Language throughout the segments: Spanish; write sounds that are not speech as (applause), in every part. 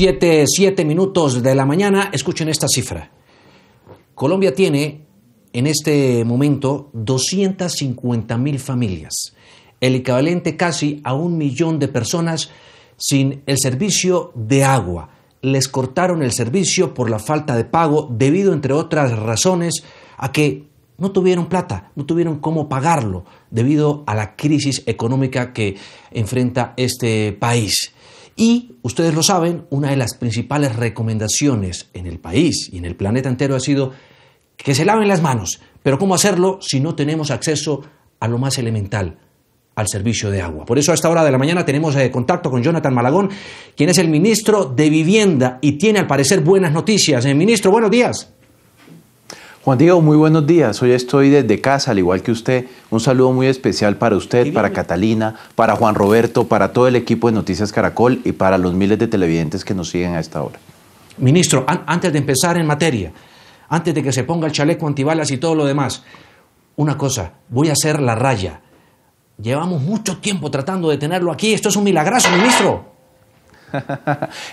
7, minutos de la mañana, escuchen esta cifra. Colombia tiene en este momento 250 mil familias, el equivalente casi a un millón de personas sin el servicio de agua. Les cortaron el servicio por la falta de pago debido, entre otras razones, a que no tuvieron plata, no tuvieron cómo pagarlo debido a la crisis económica que enfrenta este país. Y ustedes lo saben, una de las principales recomendaciones en el país y en el planeta entero ha sido que se laven las manos. Pero ¿cómo hacerlo si no tenemos acceso a lo más elemental, al servicio de agua? Por eso a esta hora de la mañana tenemos eh, contacto con Jonathan Malagón, quien es el ministro de Vivienda y tiene al parecer buenas noticias. Eh, ministro, buenos días. Juan Diego, muy buenos días. Hoy estoy desde casa, al igual que usted. Un saludo muy especial para usted, para Catalina, para Juan Roberto, para todo el equipo de Noticias Caracol y para los miles de televidentes que nos siguen a esta hora. Ministro, antes de empezar en materia, antes de que se ponga el chaleco antibalas y todo lo demás, una cosa, voy a hacer la raya. Llevamos mucho tiempo tratando de tenerlo aquí. Esto es un milagroso, ministro. (laughs)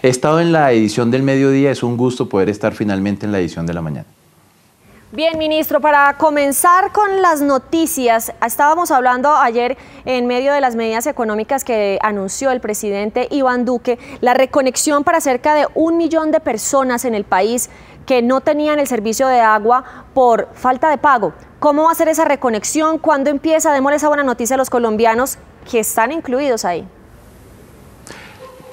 He estado en la edición del mediodía. Es un gusto poder estar finalmente en la edición de la mañana. Bien, ministro, para comenzar con las noticias, estábamos hablando ayer en medio de las medidas económicas que anunció el presidente Iván Duque, la reconexión para cerca de un millón de personas en el país que no tenían el servicio de agua por falta de pago. ¿Cómo va a ser esa reconexión? ¿Cuándo empieza? Démosle esa buena noticia a los colombianos que están incluidos ahí.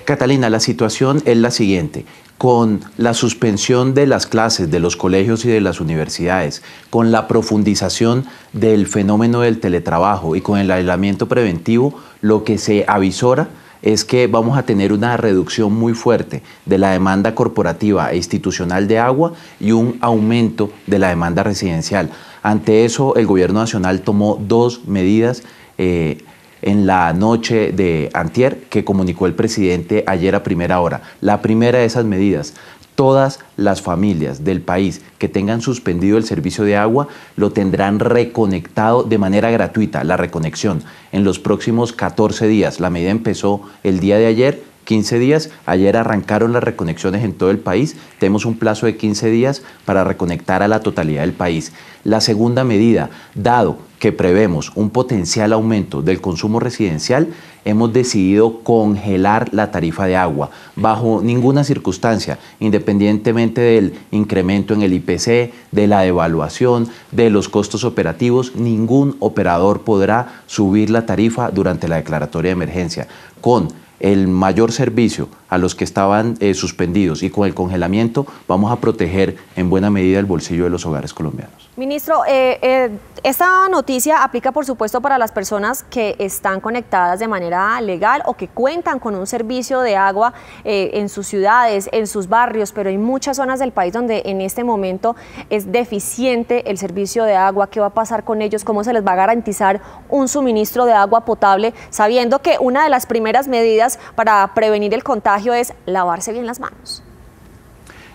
Catalina, la situación es la siguiente. Con la suspensión de las clases de los colegios y de las universidades, con la profundización del fenómeno del teletrabajo y con el aislamiento preventivo, lo que se avisora es que vamos a tener una reducción muy fuerte de la demanda corporativa e institucional de agua y un aumento de la demanda residencial. Ante eso, el Gobierno Nacional tomó dos medidas. Eh, en la noche de Antier que comunicó el presidente ayer a primera hora. La primera de esas medidas, todas las familias del país que tengan suspendido el servicio de agua lo tendrán reconectado de manera gratuita, la reconexión, en los próximos 14 días. La medida empezó el día de ayer, 15 días. Ayer arrancaron las reconexiones en todo el país. Tenemos un plazo de 15 días para reconectar a la totalidad del país. La segunda medida, dado que prevemos un potencial aumento del consumo residencial, hemos decidido congelar la tarifa de agua bajo ninguna circunstancia, independientemente del incremento en el IPC, de la devaluación, de los costos operativos, ningún operador podrá subir la tarifa durante la declaratoria de emergencia. Con el mayor servicio a los que estaban eh, suspendidos y con el congelamiento vamos a proteger en buena medida el bolsillo de los hogares colombianos. Ministro, eh, eh, esta noticia aplica por supuesto para las personas que están conectadas de manera legal o que cuentan con un servicio de agua en sus ciudades, en sus barrios, pero hay muchas zonas del país donde en este momento es deficiente el servicio de agua. ¿Qué va a pasar con ellos? ¿Cómo se les va a garantizar un suministro de agua potable? Sabiendo que una de las primeras medidas para prevenir el contagio es lavarse bien las manos?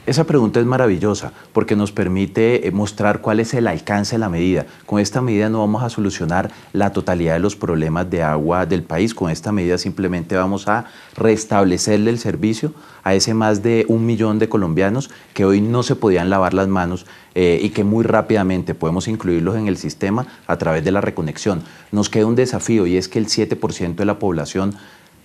Esa pregunta es maravillosa porque nos permite eh, mostrar cuál es el alcance de la medida. Con esta medida no vamos a solucionar la totalidad de los problemas de agua del país. Con esta medida simplemente vamos a restablecerle el servicio a ese más de un millón de colombianos que hoy no se podían lavar las manos eh, y que muy rápidamente podemos incluirlos en el sistema a través de la reconexión. Nos queda un desafío y es que el 7% de la población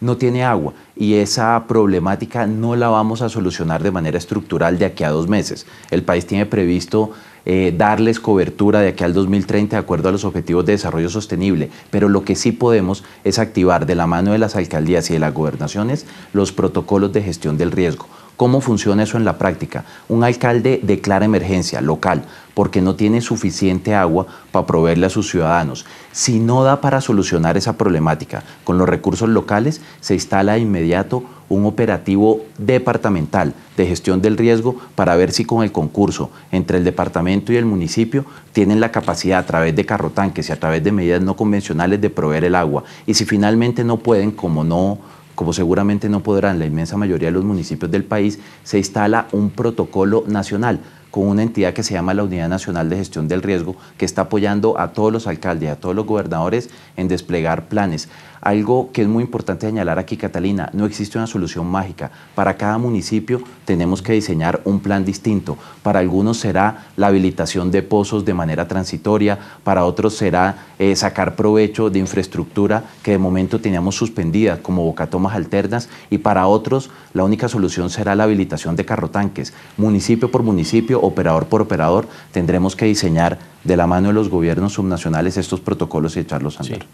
no tiene agua y esa problemática no la vamos a solucionar de manera estructural de aquí a dos meses. El país tiene previsto eh, darles cobertura de aquí al 2030 de acuerdo a los objetivos de desarrollo sostenible, pero lo que sí podemos es activar de la mano de las alcaldías y de las gobernaciones los protocolos de gestión del riesgo ¿Cómo funciona eso en la práctica? Un alcalde declara emergencia local porque no tiene suficiente agua para proveerle a sus ciudadanos. Si no da para solucionar esa problemática con los recursos locales, se instala de inmediato un operativo departamental de gestión del riesgo para ver si con el concurso entre el departamento y el municipio tienen la capacidad a través de tanques y a través de medidas no convencionales de proveer el agua. Y si finalmente no pueden, como no como seguramente no podrán la inmensa mayoría de los municipios del país, se instala un protocolo nacional con una entidad que se llama la Unidad Nacional de Gestión del Riesgo, que está apoyando a todos los alcaldes, a todos los gobernadores en desplegar planes. Algo que es muy importante señalar aquí, Catalina, no existe una solución mágica. Para cada municipio tenemos que diseñar un plan distinto. Para algunos será la habilitación de pozos de manera transitoria, para otros será eh, sacar provecho de infraestructura que de momento teníamos suspendida como bocatomas alternas y para otros la única solución será la habilitación de carrotanques. Municipio por municipio, operador por operador, tendremos que diseñar de la mano de los gobiernos subnacionales estos protocolos y echarlos a andar.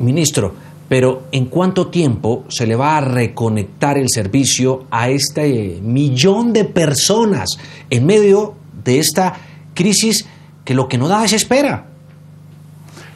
Ministro, pero ¿en cuánto tiempo se le va a reconectar el servicio a este millón de personas en medio de esta crisis que lo que no da es espera?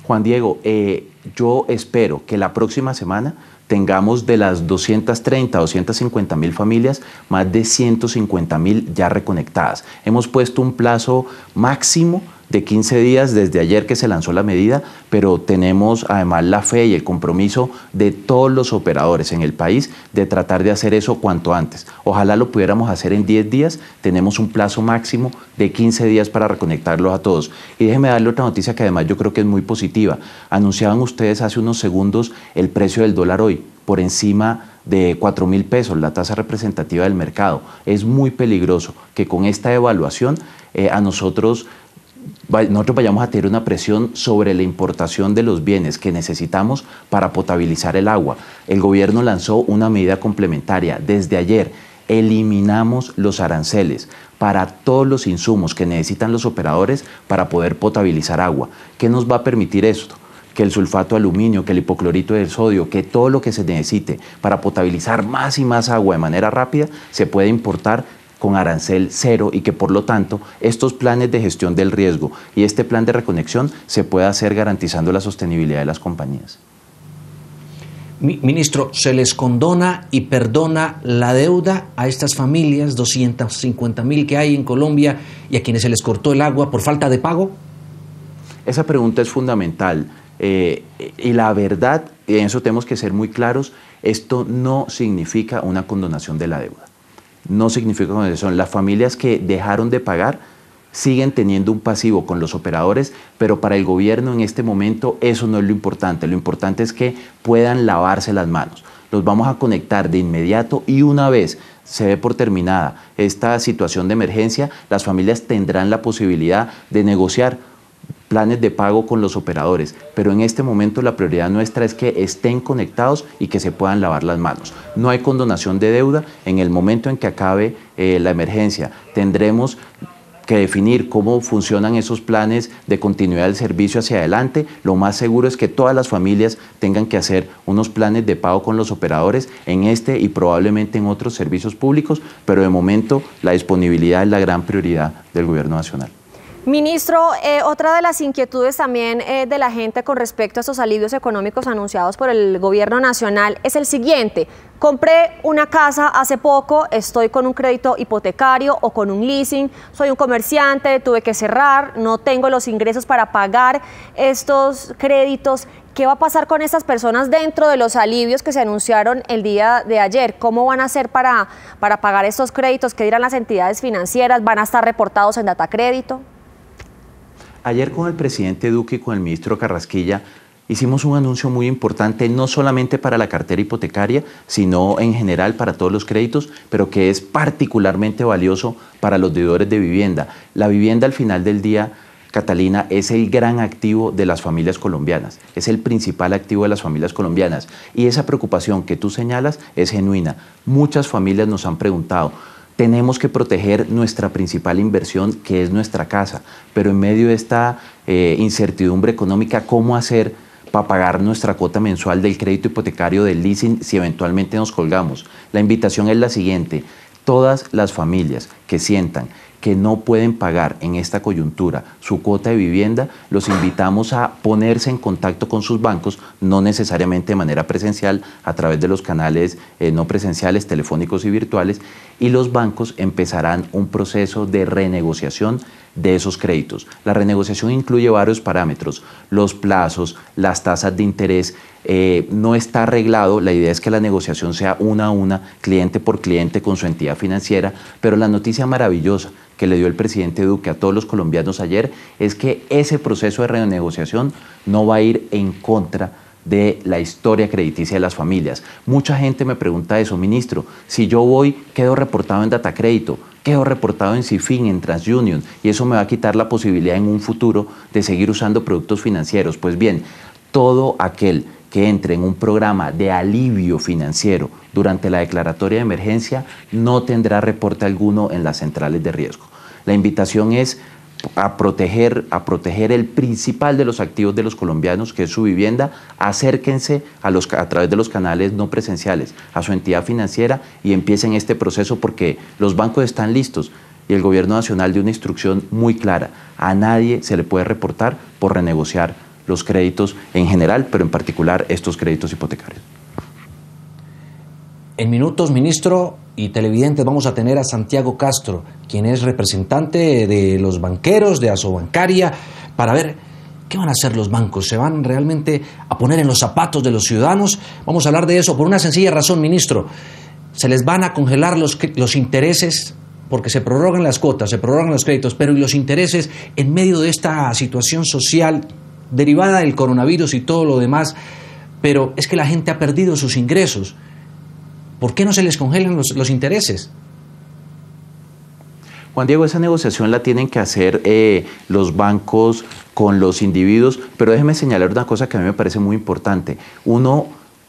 Juan Diego, eh, yo espero que la próxima semana tengamos de las 230, 250 mil familias, más de 150 mil ya reconectadas. Hemos puesto un plazo máximo de 15 días desde ayer que se lanzó la medida, pero tenemos además la fe y el compromiso de todos los operadores en el país de tratar de hacer eso cuanto antes. Ojalá lo pudiéramos hacer en 10 días, tenemos un plazo máximo de 15 días para reconectarlos a todos. Y déjeme darle otra noticia que además yo creo que es muy positiva. Anunciaban ustedes hace unos segundos el precio del dólar hoy, por encima de 4 mil pesos, la tasa representativa del mercado. Es muy peligroso que con esta evaluación eh, a nosotros nosotros vayamos a tener una presión sobre la importación de los bienes que necesitamos para potabilizar el agua. El gobierno lanzó una medida complementaria desde ayer. Eliminamos los aranceles para todos los insumos que necesitan los operadores para poder potabilizar agua. ¿Qué nos va a permitir esto? que el sulfato de aluminio, que el hipoclorito de sodio, que todo lo que se necesite para potabilizar más y más agua de manera rápida, se puede importar con arancel cero y que por lo tanto estos planes de gestión del riesgo y este plan de reconexión se pueda hacer garantizando la sostenibilidad de las compañías. Ministro, ¿se les condona y perdona la deuda a estas familias, 250 mil que hay en Colombia, y a quienes se les cortó el agua por falta de pago? Esa pregunta es fundamental. Eh, y la verdad, en eso tenemos que ser muy claros, esto no significa una condonación de la deuda no significa son Las familias que dejaron de pagar siguen teniendo un pasivo con los operadores, pero para el gobierno en este momento eso no es lo importante. Lo importante es que puedan lavarse las manos. Los vamos a conectar de inmediato y una vez se dé por terminada esta situación de emergencia, las familias tendrán la posibilidad de negociar planes de pago con los operadores, pero en este momento la prioridad nuestra es que estén conectados y que se puedan lavar las manos. No hay condonación de deuda, en el momento en que acabe eh, la emergencia tendremos que definir cómo funcionan esos planes de continuidad del servicio hacia adelante. Lo más seguro es que todas las familias tengan que hacer unos planes de pago con los operadores en este y probablemente en otros servicios públicos, pero de momento la disponibilidad es la gran prioridad del Gobierno Nacional. Ministro, eh, otra de las inquietudes también eh, de la gente con respecto a estos alivios económicos anunciados por el gobierno nacional es el siguiente. Compré una casa hace poco, estoy con un crédito hipotecario o con un leasing, soy un comerciante, tuve que cerrar, no tengo los ingresos para pagar estos créditos. ¿Qué va a pasar con estas personas dentro de los alivios que se anunciaron el día de ayer? ¿Cómo van a hacer para, para pagar estos créditos? ¿Qué dirán las entidades financieras? ¿Van a estar reportados en data crédito? Ayer con el presidente Duque y con el ministro Carrasquilla hicimos un anuncio muy importante, no solamente para la cartera hipotecaria, sino en general para todos los créditos, pero que es particularmente valioso para los deudores de vivienda. La vivienda al final del día... Catalina, es el gran activo de las familias colombianas, es el principal activo de las familias colombianas. Y esa preocupación que tú señalas es genuina. Muchas familias nos han preguntado, tenemos que proteger nuestra principal inversión, que es nuestra casa. Pero en medio de esta eh, incertidumbre económica, ¿cómo hacer para pagar nuestra cuota mensual del crédito hipotecario del leasing si eventualmente nos colgamos? La invitación es la siguiente. Todas las familias que sientan que no pueden pagar en esta coyuntura su cuota de vivienda, los invitamos a ponerse en contacto con sus bancos, no necesariamente de manera presencial, a través de los canales eh, no presenciales, telefónicos y virtuales, y los bancos empezarán un proceso de renegociación de esos créditos. La renegociación incluye varios parámetros, los plazos, las tasas de interés, eh, no está arreglado, la idea es que la negociación sea una a una, cliente por cliente con su entidad financiera, pero la noticia maravillosa que le dio el presidente Duque a todos los colombianos ayer es que ese proceso de renegociación no va a ir en contra de la historia crediticia de las familias. Mucha gente me pregunta eso, ministro, si yo voy, quedo reportado en Data Crédito, quedo reportado en CIFIN, en TransUnion, y eso me va a quitar la posibilidad en un futuro de seguir usando productos financieros. Pues bien, todo aquel que entre en un programa de alivio financiero durante la declaratoria de emergencia no tendrá reporte alguno en las centrales de riesgo. La invitación es a proteger, a proteger el principal de los activos de los colombianos, que es su vivienda, acérquense a, los, a través de los canales no presenciales a su entidad financiera y empiecen este proceso porque los bancos están listos y el gobierno nacional dio una instrucción muy clara. A nadie se le puede reportar por renegociar los créditos en general, pero en particular estos créditos hipotecarios. En minutos, ministro y televidentes, vamos a tener a Santiago Castro, quien es representante de los banqueros de Asobancaria, para ver qué van a hacer los bancos. ¿Se van realmente a poner en los zapatos de los ciudadanos? Vamos a hablar de eso por una sencilla razón, ministro. Se les van a congelar los, intereses porque se prorrogan las cuotas, se prorrogan los créditos, pero los intereses en medio de esta situación social derivada del coronavirus y todo lo demás? Pero es que la gente ha perdido sus ingresos. ¿Por qué no se les congelan los, intereses? Juan Diego, esa negociación la tienen que hacer eh, los bancos con los individuos, pero déjeme señalar una cosa que a mí me parece muy importante. Uno,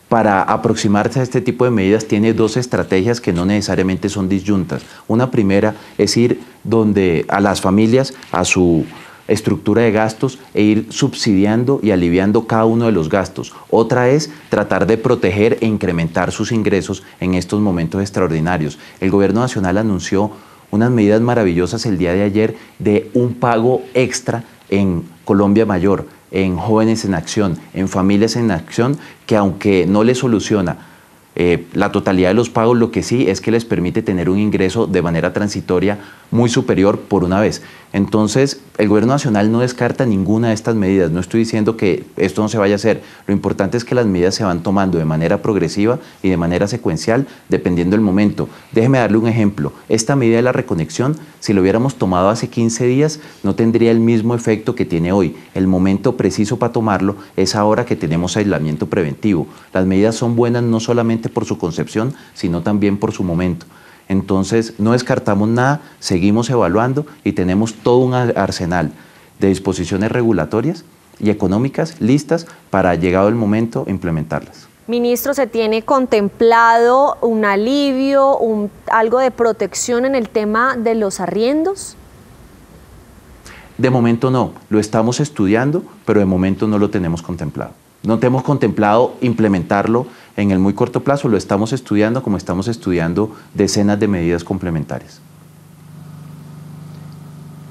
para aproximarse a este tipo de medidas, tiene dos estrategias que no necesariamente son disyuntas. Una primera es ir donde a las familias, a su estructura de gastos e ir subsidiando y aliviando cada uno de los gastos. Otra es tratar de proteger e incrementar sus ingresos en estos momentos extraordinarios. El Gobierno Nacional anunció unas medidas maravillosas el día de ayer de un pago extra en Colombia Mayor, en jóvenes en acción, en familias en acción, que aunque no les soluciona eh, la totalidad de los pagos, lo que sí es que les permite tener un ingreso de manera transitoria muy superior por una vez. Entonces, el gobierno nacional no descarta ninguna de estas medidas. No estoy diciendo que esto no se vaya a hacer. Lo importante es que las medidas se van tomando de manera progresiva y de manera secuencial, dependiendo del momento. Déjeme darle un ejemplo. Esta medida de la reconexión, si lo hubiéramos tomado hace 15 días, no tendría el mismo efecto que tiene hoy. El momento preciso para tomarlo es ahora que tenemos aislamiento preventivo. Las medidas son buenas no solamente por su concepción, sino también por su momento. Entonces, no descartamos nada, seguimos evaluando y tenemos todo un arsenal de disposiciones regulatorias y económicas listas para, llegado el momento, implementarlas. Ministro, ¿se tiene contemplado un alivio, algo de protección en el tema de los arriendos? De momento no, lo estamos estudiando, pero de momento no lo tenemos contemplado. No te hemos contemplado implementarlo en el muy corto plazo, lo estamos estudiando como estamos estudiando decenas de medidas complementarias.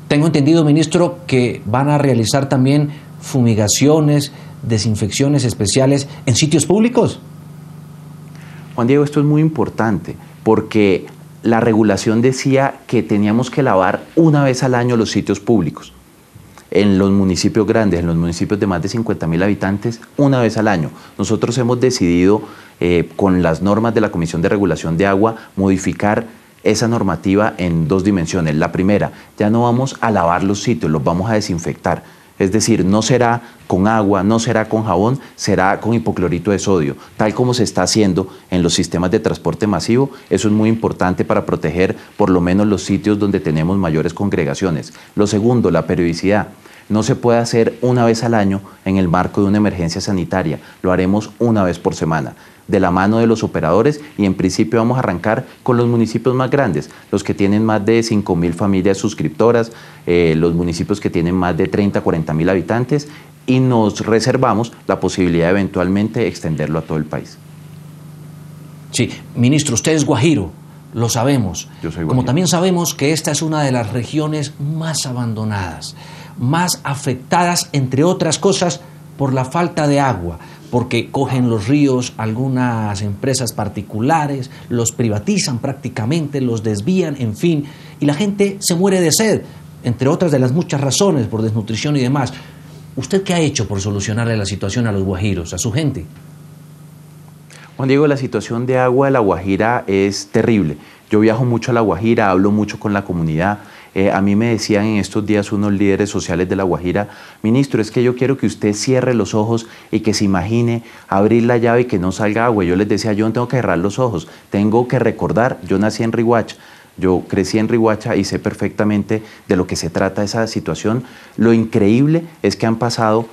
Tengo entendido, ministro, que van a realizar también fumigaciones, desinfecciones especiales en sitios públicos. Juan Diego, esto es muy importante porque la regulación decía que teníamos que lavar una vez al año los sitios públicos en los municipios grandes, en los municipios de más de 50.000 mil habitantes, una vez al año. Nosotros hemos decidido, eh, con las normas de la Comisión de Regulación de Agua, modificar esa normativa en dos dimensiones. La primera, ya no vamos a lavar los sitios, los vamos a desinfectar. Es decir, no será con agua, no será con jabón, será con hipoclorito de sodio, tal como se está haciendo en los sistemas de transporte masivo. Eso es muy importante para proteger por lo menos los sitios donde tenemos mayores congregaciones. Lo segundo, la periodicidad. No se puede hacer una vez al año en el marco de una emergencia sanitaria, lo haremos una vez por semana de la mano de los operadores y en principio vamos a arrancar con los municipios más grandes, los que tienen más de 5.000 familias suscriptoras, eh, los municipios que tienen más de 30, mil habitantes y nos reservamos la posibilidad de eventualmente extenderlo a todo el país. Sí, ministro, usted es guajiro, lo sabemos. Como también sabemos que esta es una de las regiones más abandonadas más afectadas, entre otras cosas, por la falta de agua, porque cogen los ríos algunas empresas particulares, los privatizan prácticamente, los desvían, en fin, y la gente se muere de sed, entre otras de las muchas razones, por desnutrición y demás. ¿Usted qué ha hecho por solucionarle la situación a los guajiros, a su gente? Juan Diego, la situación de agua de La Guajira es terrible. Yo viajo mucho a La Guajira, hablo mucho con la comunidad. Eh, a mí me decían en estos días unos líderes sociales de La Guajira, ministro, es que yo quiero que usted cierre los ojos y que se imagine abrir la llave y que no salga agua. Yo les decía, yo no tengo que cerrar los ojos, tengo que recordar, yo nací en Rihuacha. Yo crecí en Rihuacha y sé perfectamente de lo que se trata esa situación. Lo increíble es que han pasado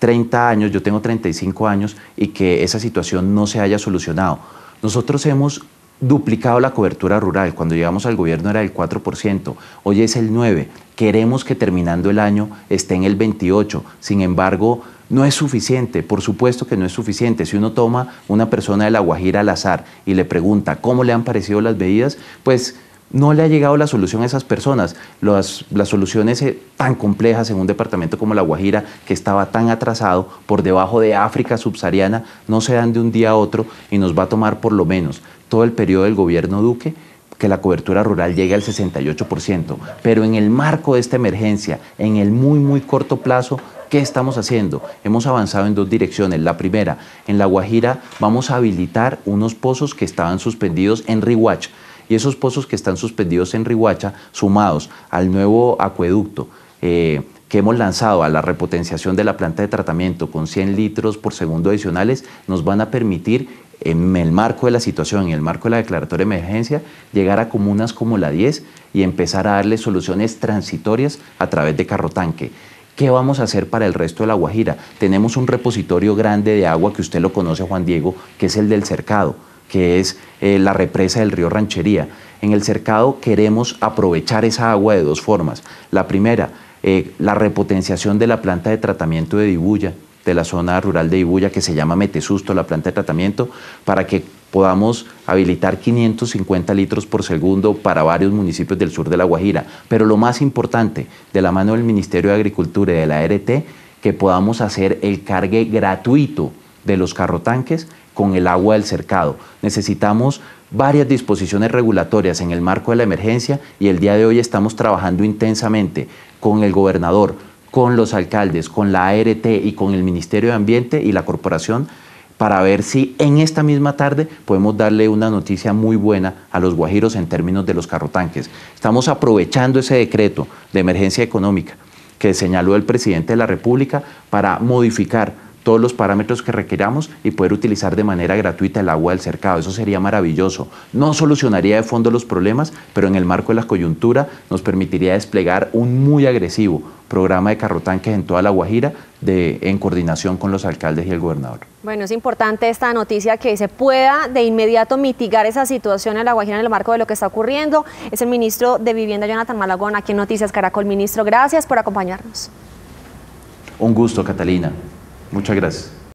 30 años, yo tengo 35 años, y que esa situación no se haya solucionado. Nosotros hemos duplicado la cobertura rural. Cuando llegamos al gobierno era del 4%, hoy es el 9%. Queremos que terminando el año esté en el 28%. Sin embargo, no es suficiente, por supuesto que no es suficiente. Si uno toma una persona de La Guajira al azar y le pregunta cómo le han parecido las medidas, pues no le ha llegado la solución a esas personas. Las, soluciones eh, tan complejas en un departamento como La Guajira, que estaba tan atrasado por debajo de África subsahariana, no se dan de un día a otro y nos va a tomar por lo menos todo el periodo del gobierno Duque que la cobertura rural llegue al 68%. Pero en el marco de esta emergencia, en el muy, muy corto plazo, ¿Qué estamos haciendo? Hemos avanzado en dos direcciones. La primera, en La Guajira vamos a habilitar unos pozos que estaban suspendidos en Rewatch. Y esos pozos que están suspendidos en Rihuacha, sumados al nuevo acueducto, eh, que hemos lanzado a la repotenciación de la planta de tratamiento con 100 litros por segundo adicionales nos van a permitir en el marco de la situación, en el marco de la declaratoria de emergencia, llegar a comunas como la 10 y empezar a darle soluciones transitorias a través de carro tanque. ¿Qué vamos a hacer para el resto de La Guajira? Tenemos un repositorio grande de agua que usted lo conoce, Juan Diego, que es el del cercado que es eh, la represa del río Ranchería. En el cercado queremos aprovechar esa agua de dos formas. La primera, eh, la repotenciación de la planta de tratamiento de Dibuya, de la zona rural de Dibuya, que se llama Susto, la planta de tratamiento, para que podamos habilitar 550 litros por segundo para varios municipios del sur de La Guajira. Pero lo más importante, de la mano del Ministerio de Agricultura y de la ART, que podamos hacer el cargue gratuito de los carrotanques con el agua del cercado. Necesitamos varias disposiciones regulatorias en el marco de la emergencia y el día de hoy estamos trabajando intensamente con el gobernador, con los alcaldes, con la ART y con el Ministerio de Ambiente y la corporación para ver si en esta misma tarde podemos darle una noticia muy buena a los guajiros en términos de los carrotanques. Estamos aprovechando ese decreto de emergencia económica que señaló el presidente de la República para modificar todos los parámetros que requeramos y poder utilizar de manera gratuita el agua del cercado. Eso sería maravilloso. No solucionaría de fondo los problemas, pero en el marco de la coyuntura nos permitiría desplegar un muy agresivo programa de carrotanques en toda la Guajira en coordinación con los alcaldes y el gobernador. Bueno, es importante esta noticia que se pueda de inmediato mitigar esa situación en la Guajira en el marco de lo que está ocurriendo. Es el ministro de Vivienda, Jonathan Malagón, aquí en Noticias Caracol. Ministro, gracias por acompañarnos. Un gusto, Catalina. Muchas gracias.